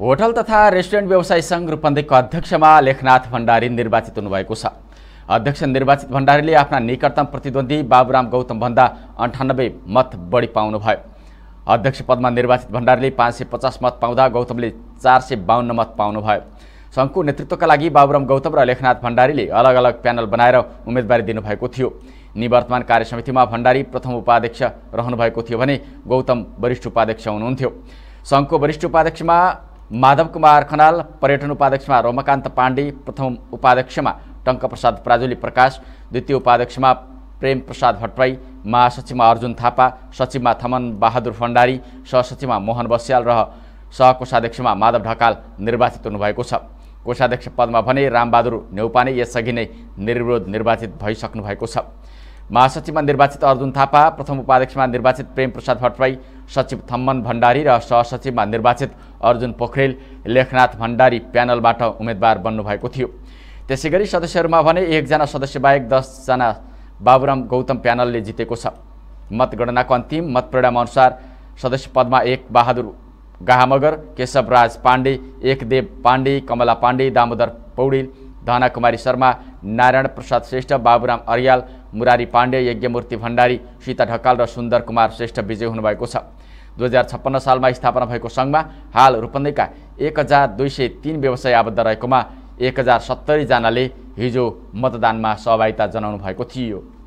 hotel तथा restaurant व्यवसाय सङ्घ रूपन्देहीको अध्यक्षमा लेखनाथ भण्डारी निर्वाचित हुनुभएको छ अध्यक्ष निर्वाचित भण्डारीले आफ्ना निकटतम प्रतिद्वन्दी बाबुराम गौतमभन्दा अन्ठानब्बे मत बढी पाउनुभयो अध्यक्ष पदमा निर्वाचित भण्डारीले पाँच सय पचास मत पाउँदा गौतमले चार सय बाहन्न मत पाउनुभयो सङ्घको नेतृत्वका लागि बाबुराम गौतम र लेखनाथ भण्डारीले अलग अलग प्यानल बनाएर उम्मेदवारी दिनुभएको थियो निवर्तमान कार्य समितिमा भण्डारी प्रथम उपाध्यक्ष रहनुभएको थियो भने गौतम वरिष्ठ उपाध्यक्ष हुनुहुन्थ्यो सङ्घको वरिष्ठ उपाध्यक्षमा माधव कुमार खनाल पर्यटन उपाध्यक्षमा रमाकान्त पाण्डे प्रथम उपाध्यक्षमा टङ्कप्रसाद प्राजुली प्रकाश द्वितीय उपाध्यक्षमा प्रेम प्रसाद भट्टराई महासचिवमा अर्जुन थापा सचिवमा थमन बहादुर फण्डारी सहसचिवमा मोहन बस्याल र सहकोषाध्यक्षमा माधव ढकाल निर्वाचित हुनुभएको छ कोषाध्यक्ष पदमा भने रामबहादुर नेउपाने यसअघि नै निर्विरोध निर्वाचित भइसक्नु भएको छ महासचिवमा निर्वाचित अर्जुन थापा प्रथम उपाध्यक्षमा निर्वाचित प्रेमप्रसाद भट्टराई सचिव थम्मन भण्डारी र सहसचिवमा निर्वाचित अर्जुन पोखरेल लेखनाथ भण्डारी प्यानलबाट उम्मेद्वार बन्नुभएको थियो त्यसै गरी सदस्यहरूमा भने एकजना सदस्यबाहेक दसजना बाबुराम गौतम प्यानलले जितेको छ मतगणनाको अन्तिम मतप्रेरणामा अनुसार सदस्य पदमा एक बहादुर गाहमगर केशवराज पाण्डे एकदेव पाण्डे कमला पाण्डे दामोदर पौडेल धना कुमारी शर्मा नारायण प्रसाद श्रेष्ठ बाबुराम अर्याल मुरारी पाण्डे यज्ञमूर्ति भण्डारी सीता ढकाल र सुन्दर कुमार श्रेष्ठ विजय हुनुभएको छ दुई हजार छप्पन्न सालमा स्थापना भएको सङ्घमा हाल रूपन्देका एक हजार दुई सय तिन व्यवसाय आबद्ध रहेकोमा एक हजार सत्तरीजनाले हिजो मतदानमा सहभागिता जनाउनु भएको थियो